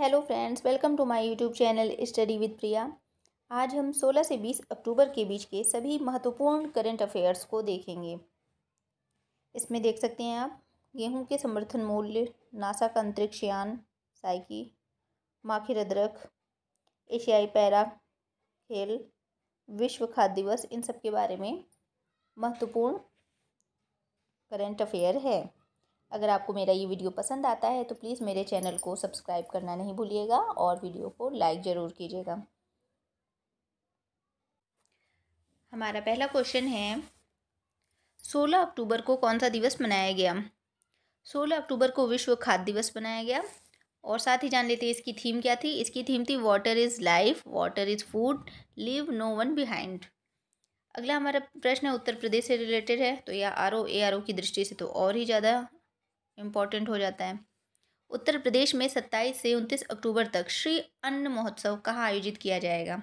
Hello friends welcome to my YouTube channel study with Priya आज हम 16 से 20 अक्टूबर के बीच के सभी महत्वपूर्ण करंट अफेयर्स को देखेंगे इसमें देख सकते हैं आप गेहूं के समर्थन मूल्य नासा का अंतरिक्ष यान साइकी माखिर अदरक एशियाई पैरा खेल विश्व खाद्य दिवस इन सब के बारे में महत्वपूर्ण करंट अफेयर है अगर आपको मेरा ये वीडियो पसंद आता है तो प्लीज़ मेरे चैनल को सब्सक्राइब करना नहीं भूलिएगा और वीडियो को लाइक ज़रूर कीजिएगा हमारा पहला क्वेश्चन है सोलह अक्टूबर को कौन सा दिवस मनाया गया सोलह अक्टूबर को विश्व खाद्य दिवस मनाया गया और साथ ही जान लेते हैं इसकी थीम क्या थी इसकी थीम थी water is life water is food leave no one behind अगला हमारा प्रश्न उत्तर प्रदेश से रिलेटेड है तो यह R O A R O की दृष्टि से तो और ही ज़्यादा इम्पॉर्टेंट हो जाता है उत्तर प्रदेश में सत्ताईस से उनतीस अक्टूबर तक श्री अन्न महोत्सव कहाँ आयोजित किया जाएगा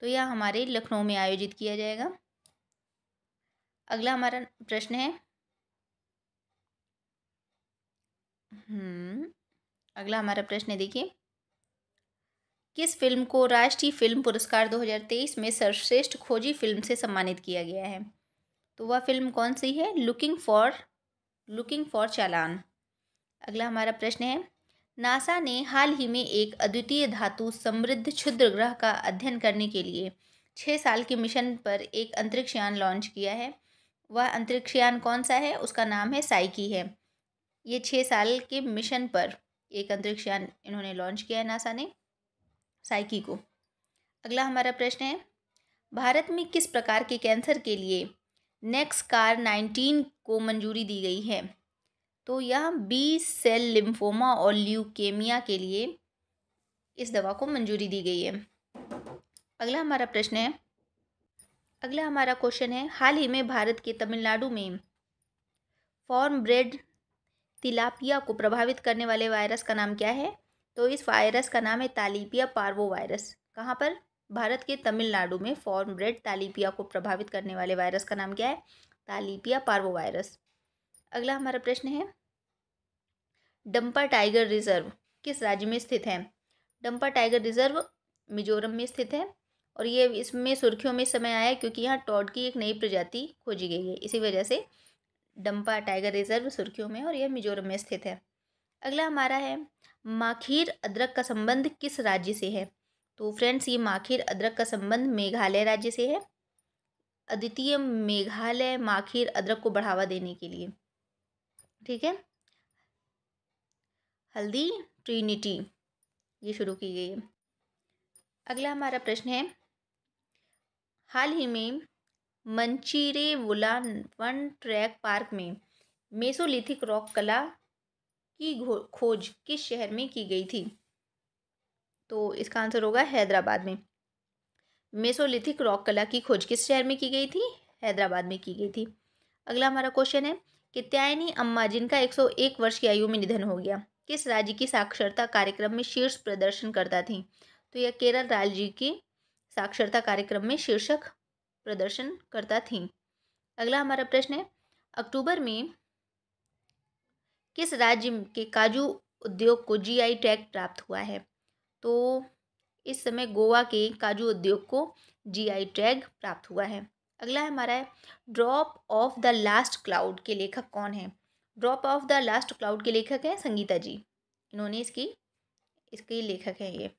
तो यह हमारे लखनऊ में आयोजित किया जाएगा अगला हमारा प्रश्न है हम्म, अगला हमारा प्रश्न है देखिए किस फिल्म को राष्ट्रीय फिल्म पुरस्कार 2023 में सर्वश्रेष्ठ खोजी फिल्म से सम्मानित किया गया है तो वह फिल्म कौन सी है looking for looking for Challan अगला हमारा प्रश्न है नासा ने हाल ही में एक अद्वितीय धातु समृद्ध क्षुद्र ग्रह का अध्ययन करने के लिए छः साल के मिशन पर एक अंतरिक्षयान लॉन्च किया है वह अंतरिक्ष यान कौन सा है उसका नाम है साइकी है ये छः साल के मिशन पर एक अंतरिक्षयान इन्होंने लॉन्च किया है नासा ने साइकी को अगला हमारा प्रश्न है भारत में किस प्रकार के कैंसर के लिए नेक्स कार नाइनटीन को मंजूरी दी गई है तो यह बी सेल लिम्फोमा और ल्यूकेमिया के लिए इस दवा को मंजूरी दी गई है अगला हमारा प्रश्न है अगला हमारा क्वेश्चन है हाल ही में भारत के तमिलनाडु में फॉर्म ब्रेड तिलापिया को प्रभावित करने वाले वायरस का नाम क्या है तो इस वायरस का नाम है तालीपिया पार्वो वायरस कहाँ पर भारत के तमिलनाडु में फॉर्म ब्रेड तालीपिया को प्रभावित करने वाले वायरस का नाम क्या है तालीपिया पार्वो वायरस अगला हमारा प्रश्न है डंपा टाइगर रिजर्व किस राज्य में स्थित है डंपा टाइगर रिजर्व मिजोरम में स्थित है और ये इसमें सुर्खियों में समय आया क्योंकि यहाँ टॉड की एक नई प्रजाति खोजी गई है इसी वजह से डंपा टाइगर रिजर्व सुर्खियों में और यह मिजोरम में स्थित है अगला हमारा है माखीर अदरक का संबंध किस राज्य से है तो फ्रेंड्स ये माखीर अदरक का संबंध मेघालय राज्य से है अद्वितीय मेघालय माखीर अदरक को बढ़ावा देने के लिए ठीक है हल्दी ट्रिनिटी ये शुरू की गई है अगला हमारा प्रश्न है हाल ही में मंचीरे वुला वन ट्रैक पार्क में मेसोलिथिक रॉक कला की खोज किस शहर में की गई थी तो इसका आंसर होगा हैदराबाद में मेसोलिथिक रॉक कला की खोज किस शहर में की गई थी हैदराबाद में की गई थी अगला हमारा क्वेश्चन है कित्यायनी अम्मा जिनका 101 वर्ष की आयु में निधन हो गया किस राज्य की साक्षरता कार्यक्रम में शीर्ष प्रदर्शन करता थी तो यह केरल राज्य की साक्षरता कार्यक्रम में शीर्षक प्रदर्शन करता थी अगला हमारा प्रश्न है अक्टूबर में किस राज्य के काजू उद्योग को जीआई टैग प्राप्त हुआ है तो इस समय गोवा के काजू उद्योग को जीआई टैग प्राप्त हुआ है अगला हमारा है drop off the last cloud के लेखक कौन है drop off the last cloud के लेखक हैं संगीता जी इन्होंने इसकी इसके लेखक हैं ये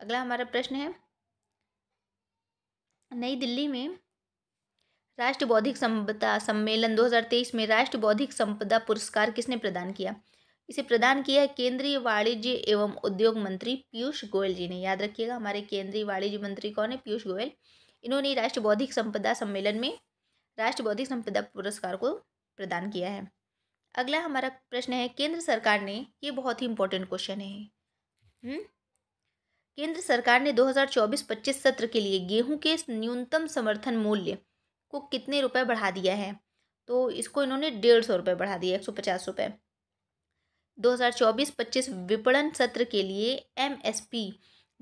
अगला हमारा प्रश्न है नई दिल्ली में राष्ट्र बौद्धिक संपदा सम्मेलन 2023 में राष्ट्र बौद्धिक संपदा पुरस्कार किसने प्रदान किया इसे प्रदान किया केंद्रीय वाणिज्य एवं उद्योग मंत्री पीयूष गोयल जी ने याद रखिएगा हमारे केंद्रीय वाणिज्य मंत्री कौन है पीयूष गोयल इन्होंने राष्ट्र बौद्धिक संपदा सम्मेलन में राष्ट्र बौद्धिक संपदा पुरस्कार को प्रदान किया है अगला हमारा प्रश्न है केंद्र सरकार ने ये बहुत ही इंपॉर्टेंट क्वेश्चन है हुँ? केंद्र सरकार ने 2024-25 सत्र के लिए गेहूं के न्यूनतम समर्थन मूल्य को कितने रुपए बढ़ा दिया है तो इसको इन्होंने डेढ़ सौ रुपये बढ़ा दिया एक सौ पचास रुपये दो हज़ार चौबीस पच्चीस विपणन सत्र के लिए एम एस पी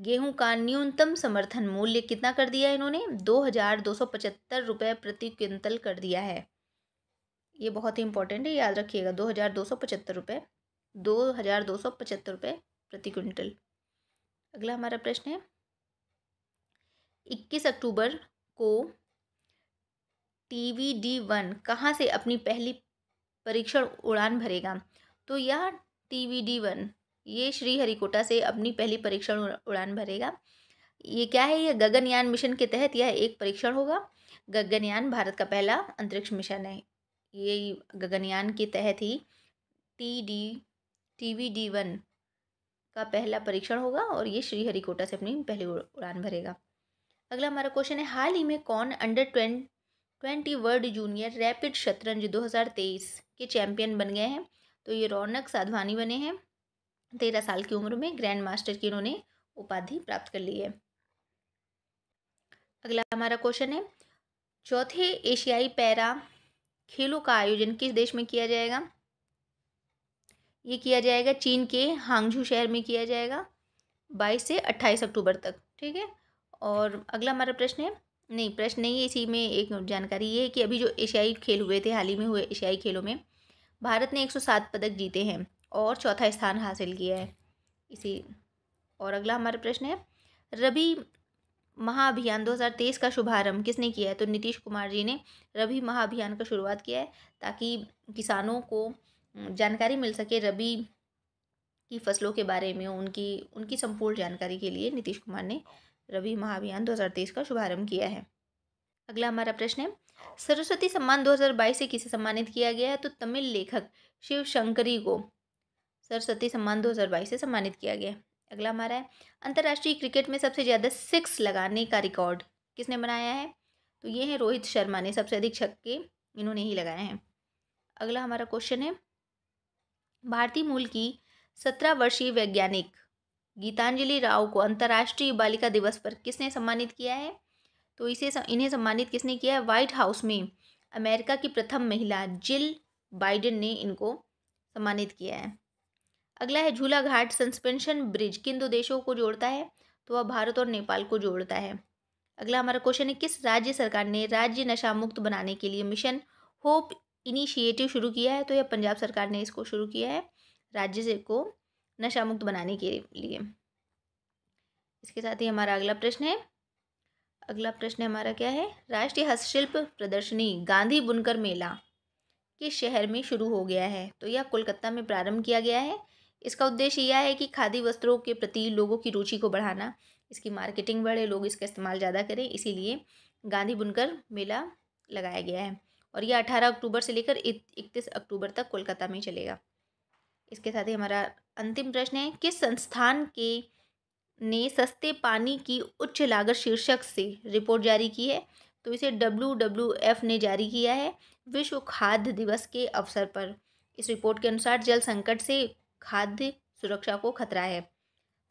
गेहूँ का न्यूनतम समर्थन मूल्य कितना कर दिया इन्होंने दो हज़ार दो सौ पचहत्तर रुपये प्रति क्विंटल कर दिया है ये बहुत ही इंपॉर्टेंट है याद रखिएगा दो हज़ार दो सौ पचहत्तर रुपये दो हज़ार दो सौ पचहत्तर रुपये प्रति क्विंटल अगला हमारा प्रश्न है इक्कीस अक्टूबर को टी वी डी वन कहाँ से अपनी पहली परीक्षण उड़ान भरेगा तो यह टी वी डी वन ये श्रीहरिकोटा से अपनी पहली परीक्षण उड़ान भरेगा ये क्या है यह गगनयान मिशन के तहत यह एक परीक्षण होगा गगनयान भारत का पहला अंतरिक्ष मिशन है ये गगनयान के तहत ही T D T V D one का पहला परीक्षण होगा और ये श्रीहरिकोटा से अपनी पहली उड़ान भरेगा अगला हमारा क्वेश्चन है हाल ही में कौन अंडर ट्वें ट्वेंटी वर्ल्ड जूनियर रैपिड शतरंज 2023 के चैंपियन बन गए हैं तो ये रौनक साधवानी बने हैं तेरह साल की उम्र में ग्रैंड मास्टर की उन्होंने उपाधि प्राप्त कर ली है अगला हमारा क्वेश्चन है चौथे एशियाई पैरा खेलों का आयोजन किस देश में किया जाएगा ये किया जाएगा चीन के हांगझू शहर में किया जाएगा बाईस से अट्ठाईस अक्टूबर तक ठीक है और अगला हमारा प्रश्न है नहीं प्रश्न नहीं है इसी में एक जानकारी ये है कि अभी जो एशियाई खेल हुए थे हाल ही में हुए एशियाई खेलों में भारत ने एक सौ सात पदक जीते हैं और चौथा स्थान हासिल किया है इसी और अगला हमारा प्रश्न है रबी महाअभियान 2023 का शुभारंभ किसने किया है तो नीतीश कुमार जी ने रबी महाअभियान का शुरुआत किया है ताकि किसानों को जानकारी मिल सके रबी की फसलों के बारे में उनकी उनकी संपूर्ण जानकारी के लिए नीतीश कुमार ने रबी महाअभियान 2023 का शुभारंभ किया है अगला हमारा प्रश्न है सरस्वती सम्मान 2022 से किसे सम्मानित किया गया है तो तमिल लेखक शिव शंकरी को सरस्वती सम्मान 2022 से सम्मानित किया गया है अगला हमारा है अंतर्राष्ट्रीय क्रिकेट में सबसे ज़्यादा सिक्स लगाने का रिकॉर्ड किसने बनाया है तो ये है रोहित शर्मा ने सबसे अधिक छक्के इन्होंने ही लगाए हैं अगला हमारा क्वेश्चन है भारतीय मूल की सत्रह वर्षीय वैज्ञानिक गीतांजलि राव को अंतर्राष्ट्रीय बालिका दिवस पर किसने सम्मानित किया है तो इसे इन्हें सम्मानित किसने किया है व्हाइट हाउस में अमेरिका की प्रथम महिला जिल बाइडेन ने इनको सम्मानित किया है अगला है झूला घाट सस्पेंशन ब्रिज किन दो देशों को जोड़ता है तो वह भारत और नेपाल को जोड़ता है अगला हमारा क्वेश्चन है किस राज्य सरकार ने राज्य नशा मुक्त बनाने के लिए मिशन होप इनिशिएटिव शुरू किया है तो यह पंजाब सरकार ने इसको शुरू किया है राज्य को नशा मुक्त बनाने के लिए इसके साथ ही हमारा अगला प्रश्न है अगला प्रश्न हमारा क्या है राष्ट्रीय हस्तशिल्प प्रदर्शनी गांधी बुनकर मेला किस शहर में शुरू हो गया है तो यह कोलकाता में प्रारंभ किया गया है इसका उद्देश्य यह है कि खादी वस्त्रों के प्रति लोगों की रुचि को बढ़ाना इसकी मार्केटिंग बढ़े लोग इसका इस्तेमाल ज़्यादा करें इसीलिए गांधी बुनकर मेला लगाया गया है और यह अठारह अक्टूबर से लेकर इकतीस अक्टूबर तक कोलकाता में चलेगा इसके साथ ही हमारा अंतिम प्रश्न है किस संस्थान के ने सस्ते पानी की उच्च लागत शीर्षक से रिपोर्ट जारी की है तो इसे डब्ल्यू डब्ल्यू एफ ने जारी किया है विश्व खाद्य दिवस के अवसर पर इस रिपोर्ट के अनुसार जल संकट से खाद्य सुरक्षा को खतरा है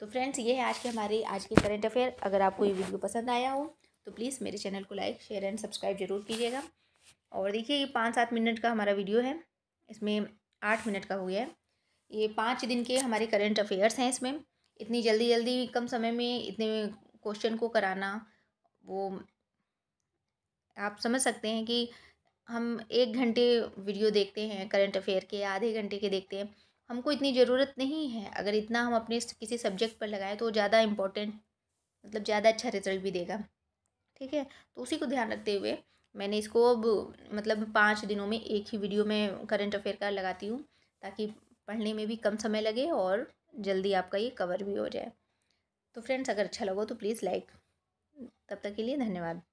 तो फ्रेंड्स ये है आज के हमारी आज की करंट अफेयर अगर आपको ये वीडियो पसंद आया हो तो प्लीज़ मेरे चैनल को लाइक शेयर एंड सब्सक्राइब जरूर कीजिएगा और देखिए ये पाँच सात मिनट का हमारा वीडियो है इसमें आठ मिनट का हो गया है ये पाँच दिन के हमारे करंट अफेयर्स हैं इसमें इतनी जल्दी जल्दी कम समय में इतने क्वेश्चन को कराना वो आप समझ सकते हैं कि हम एक घंटे वीडियो देखते हैं करंट अफेयर के आधे घंटे के देखते हैं हमको इतनी ज़रूरत नहीं है अगर इतना हम अपने किसी सब्जेक्ट पर लगाएं तो ज़्यादा इम्पोर्टेंट मतलब ज़्यादा अच्छा रिजल्ट भी देगा ठीक है तो उसी को ध्यान रखते हुए मैंने इसको अब मतलब पाँच दिनों में एक ही वीडियो में करंट अफेयर का लगाती हूँ ताकि पढ़ने में भी कम समय लगे और जल्दी आपका ये कवर भी हो जाए तो फ्रेंड्स अगर अच्छा लगा तो प्लीज़ लाइक तब तक के लिए धन्यवाद